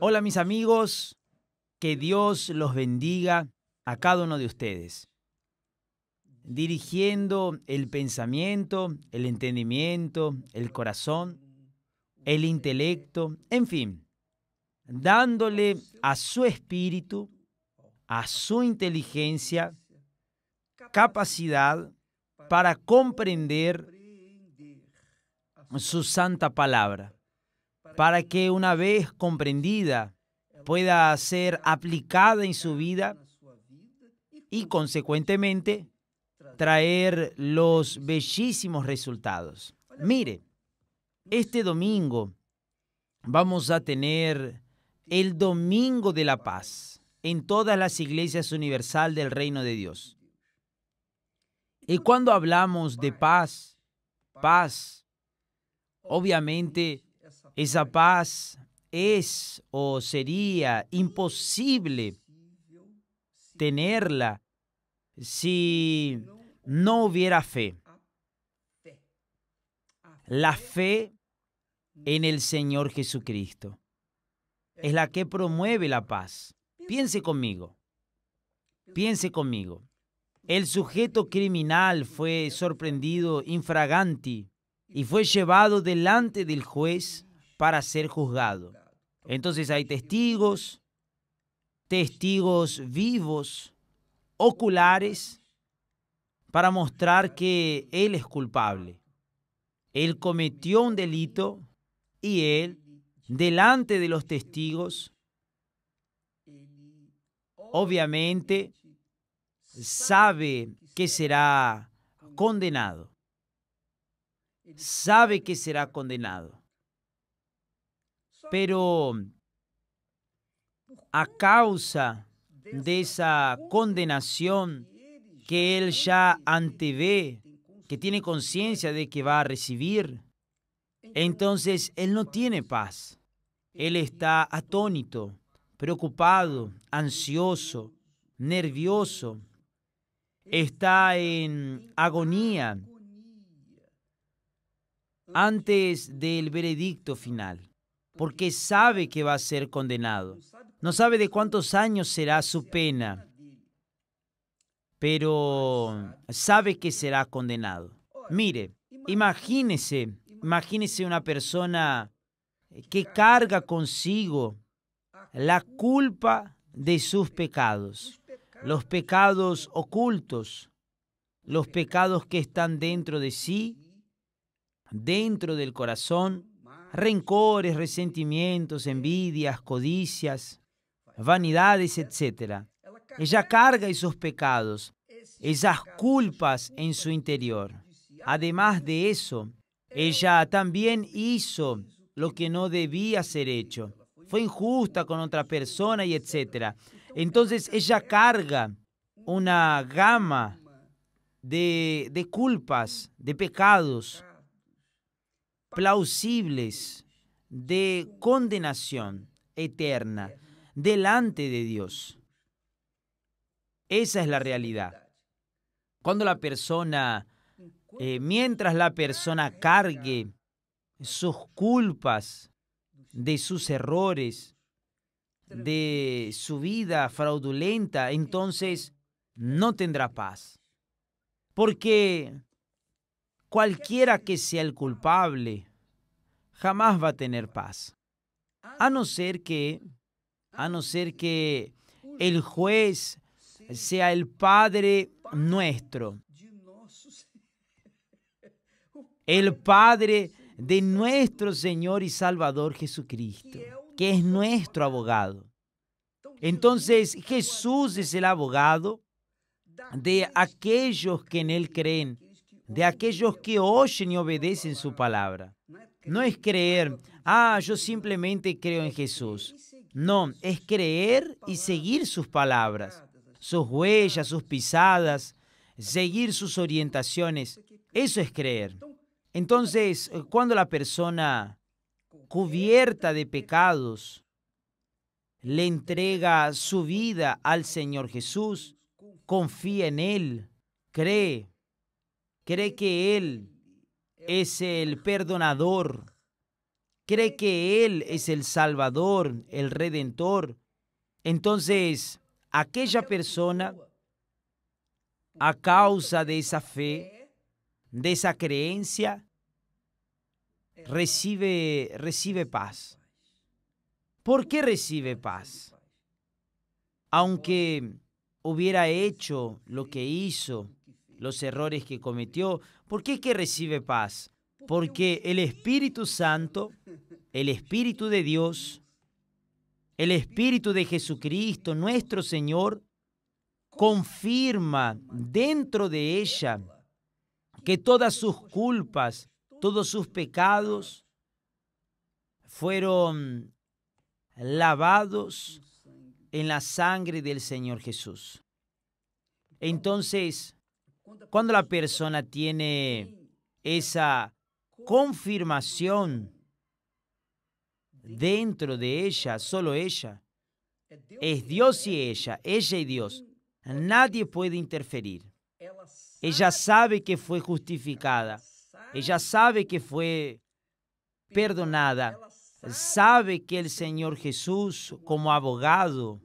Hola mis amigos, que Dios los bendiga a cada uno de ustedes, dirigiendo el pensamiento, el entendimiento, el corazón, el intelecto, en fin, dándole a su espíritu, a su inteligencia, capacidad para comprender su santa palabra para que una vez comprendida pueda ser aplicada en su vida y consecuentemente traer los bellísimos resultados. Mire, este domingo vamos a tener el Domingo de la Paz en todas las iglesias universal del reino de Dios. Y cuando hablamos de paz, paz, obviamente esa paz es o sería imposible tenerla si no hubiera fe. La fe en el Señor Jesucristo es la que promueve la paz. Piense conmigo, piense conmigo. El sujeto criminal fue sorprendido infraganti y fue llevado delante del juez para ser juzgado. Entonces hay testigos, testigos vivos, oculares, para mostrar que él es culpable. Él cometió un delito y él, delante de los testigos, obviamente sabe que será condenado. Sabe que será condenado. Pero a causa de esa condenación que él ya antevé, que tiene conciencia de que va a recibir, entonces él no tiene paz. Él está atónito, preocupado, ansioso, nervioso, está en agonía antes del veredicto final porque sabe que va a ser condenado. No sabe de cuántos años será su pena, pero sabe que será condenado. Mire, imagínese, imagínese una persona que carga consigo la culpa de sus pecados, los pecados ocultos, los pecados que están dentro de sí, dentro del corazón, rencores, resentimientos, envidias, codicias, vanidades, etc. Ella carga esos pecados, esas culpas en su interior. Además de eso, ella también hizo lo que no debía ser hecho. Fue injusta con otra persona y etc. Entonces ella carga una gama de, de culpas, de pecados plausibles de condenación eterna delante de Dios. Esa es la realidad. Cuando la persona, eh, mientras la persona cargue sus culpas, de sus errores, de su vida fraudulenta, entonces no tendrá paz. Porque cualquiera que sea el culpable, jamás va a tener paz. A no ser que, a no ser que el juez sea el Padre nuestro, el Padre de nuestro Señor y Salvador Jesucristo, que es nuestro abogado. Entonces Jesús es el abogado de aquellos que en Él creen, de aquellos que oyen y obedecen su palabra. No es creer, ah, yo simplemente creo en Jesús. No, es creer y seguir sus palabras, sus huellas, sus pisadas, seguir sus orientaciones. Eso es creer. Entonces, eh, cuando la persona cubierta de pecados le entrega su vida al Señor Jesús, confía en Él, cree, cree que Él es el perdonador. Cree que Él es el Salvador, el Redentor. Entonces, aquella persona, a causa de esa fe, de esa creencia, recibe, recibe paz. ¿Por qué recibe paz? Aunque hubiera hecho lo que hizo, los errores que cometió. ¿Por qué que recibe paz? Porque el Espíritu Santo, el Espíritu de Dios, el Espíritu de Jesucristo, nuestro Señor, confirma dentro de ella que todas sus culpas, todos sus pecados fueron lavados en la sangre del Señor Jesús. Entonces, cuando la persona tiene esa confirmación dentro de ella, solo ella, es Dios y ella, ella y Dios. Nadie puede interferir. Ella sabe que fue justificada. Ella sabe que fue perdonada. Sabe que el Señor Jesús, como abogado,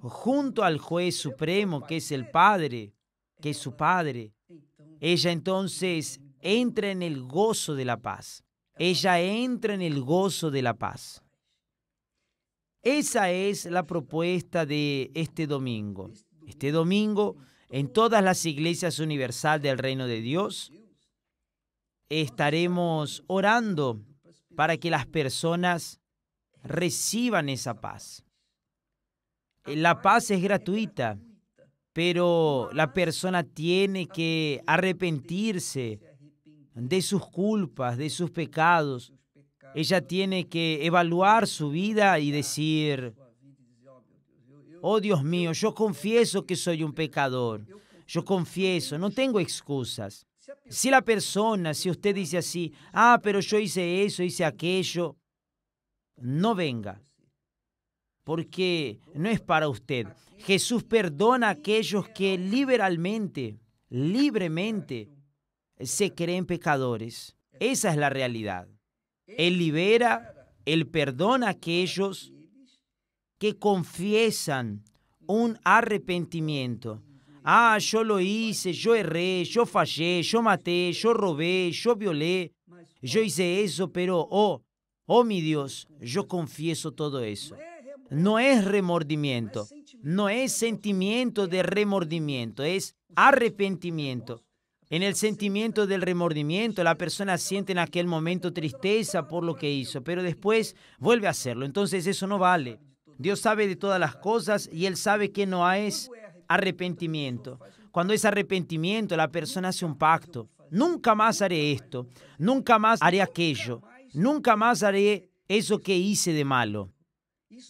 junto al juez supremo, que es el Padre, que es su padre. Ella entonces entra en el gozo de la paz. Ella entra en el gozo de la paz. Esa es la propuesta de este domingo. Este domingo, en todas las iglesias universal del reino de Dios, estaremos orando para que las personas reciban esa paz. La paz es gratuita pero la persona tiene que arrepentirse de sus culpas, de sus pecados. Ella tiene que evaluar su vida y decir, oh Dios mío, yo confieso que soy un pecador, yo confieso, no tengo excusas. Si la persona, si usted dice así, ah, pero yo hice eso, hice aquello, no venga porque no es para usted. Jesús perdona a aquellos que liberalmente, libremente, se creen pecadores. Esa es la realidad. Él libera, Él perdona a aquellos que confiesan un arrepentimiento. Ah, yo lo hice, yo erré, yo fallé, yo maté, yo robé, yo violé, yo hice eso, pero oh, oh mi Dios, yo confieso todo eso. No es remordimiento, no es sentimiento de remordimiento, es arrepentimiento. En el sentimiento del remordimiento, la persona siente en aquel momento tristeza por lo que hizo, pero después vuelve a hacerlo. Entonces eso no vale. Dios sabe de todas las cosas y Él sabe que no es arrepentimiento. Cuando es arrepentimiento, la persona hace un pacto. Nunca más haré esto, nunca más haré aquello, nunca más haré eso que hice de malo.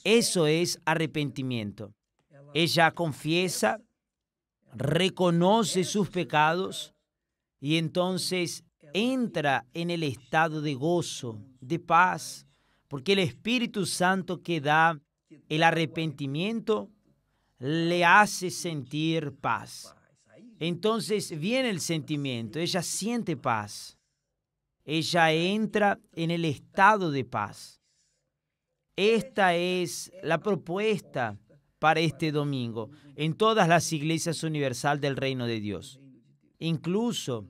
Eso es arrepentimiento. Ella confiesa, reconoce sus pecados y entonces entra en el estado de gozo, de paz, porque el Espíritu Santo que da el arrepentimiento le hace sentir paz. Entonces viene el sentimiento, ella siente paz. Ella entra en el estado de paz. Esta es la propuesta para este domingo en todas las iglesias universal del reino de Dios. Incluso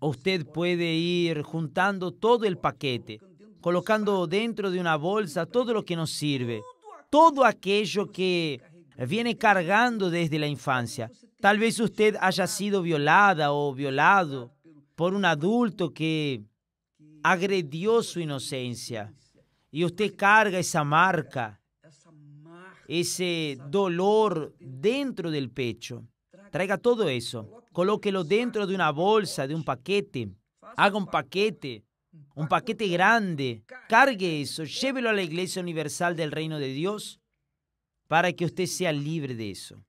usted puede ir juntando todo el paquete, colocando dentro de una bolsa todo lo que nos sirve, todo aquello que viene cargando desde la infancia. Tal vez usted haya sido violada o violado por un adulto que agredió su inocencia y usted carga esa marca, ese dolor dentro del pecho. Traiga todo eso, colóquelo dentro de una bolsa, de un paquete. Haga un paquete, un paquete grande. Cargue eso, llévelo a la Iglesia Universal del Reino de Dios para que usted sea libre de eso.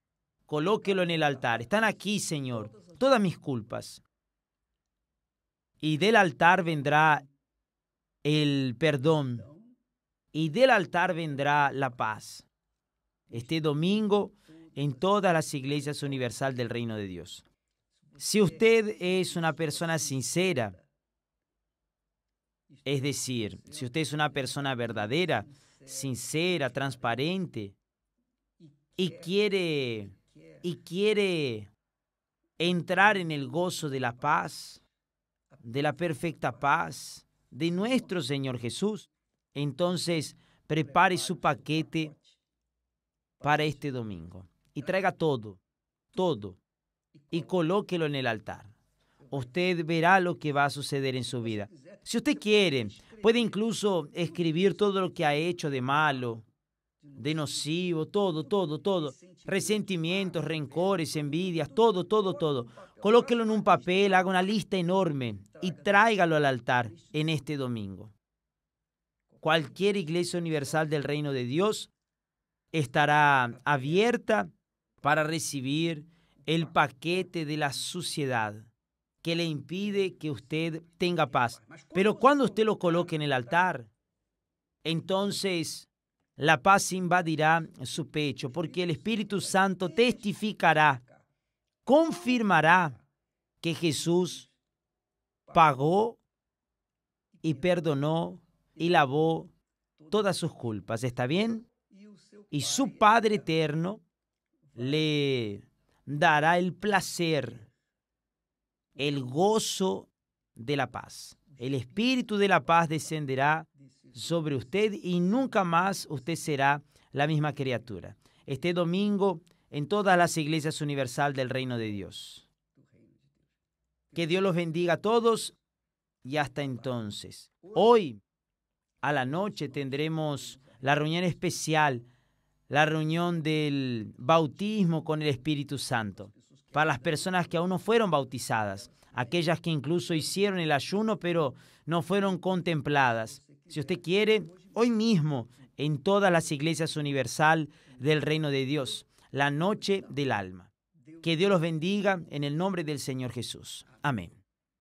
Colóquelo en el altar. Están aquí, Señor, todas mis culpas. Y del altar vendrá el perdón y del altar vendrá la paz. Este domingo en todas las iglesias universal del reino de Dios. Si usted es una persona sincera, es decir, si usted es una persona verdadera, sincera, transparente, y quiere, y quiere entrar en el gozo de la paz, de la perfecta paz de nuestro Señor Jesús, entonces, prepare su paquete para este domingo y traiga todo, todo, y colóquelo en el altar. Usted verá lo que va a suceder en su vida. Si usted quiere, puede incluso escribir todo lo que ha hecho de malo, de nocivo, todo, todo, todo. Resentimientos, rencores, envidias, todo, todo, todo. Colóquelo en un papel, haga una lista enorme y tráigalo al altar en este domingo cualquier iglesia universal del reino de Dios estará abierta para recibir el paquete de la suciedad que le impide que usted tenga paz. Pero cuando usted lo coloque en el altar, entonces la paz invadirá su pecho, porque el Espíritu Santo testificará, confirmará que Jesús pagó y perdonó y lavó todas sus culpas. ¿Está bien? Y su Padre eterno le dará el placer, el gozo de la paz. El Espíritu de la paz descenderá sobre usted y nunca más usted será la misma criatura. Este domingo en todas las iglesias universal del reino de Dios. Que Dios los bendiga a todos y hasta entonces. Hoy a la noche tendremos la reunión especial, la reunión del bautismo con el Espíritu Santo, para las personas que aún no fueron bautizadas, aquellas que incluso hicieron el ayuno pero no fueron contempladas. Si usted quiere, hoy mismo en todas las iglesias universal del reino de Dios, la noche del alma. Que Dios los bendiga en el nombre del Señor Jesús. Amén.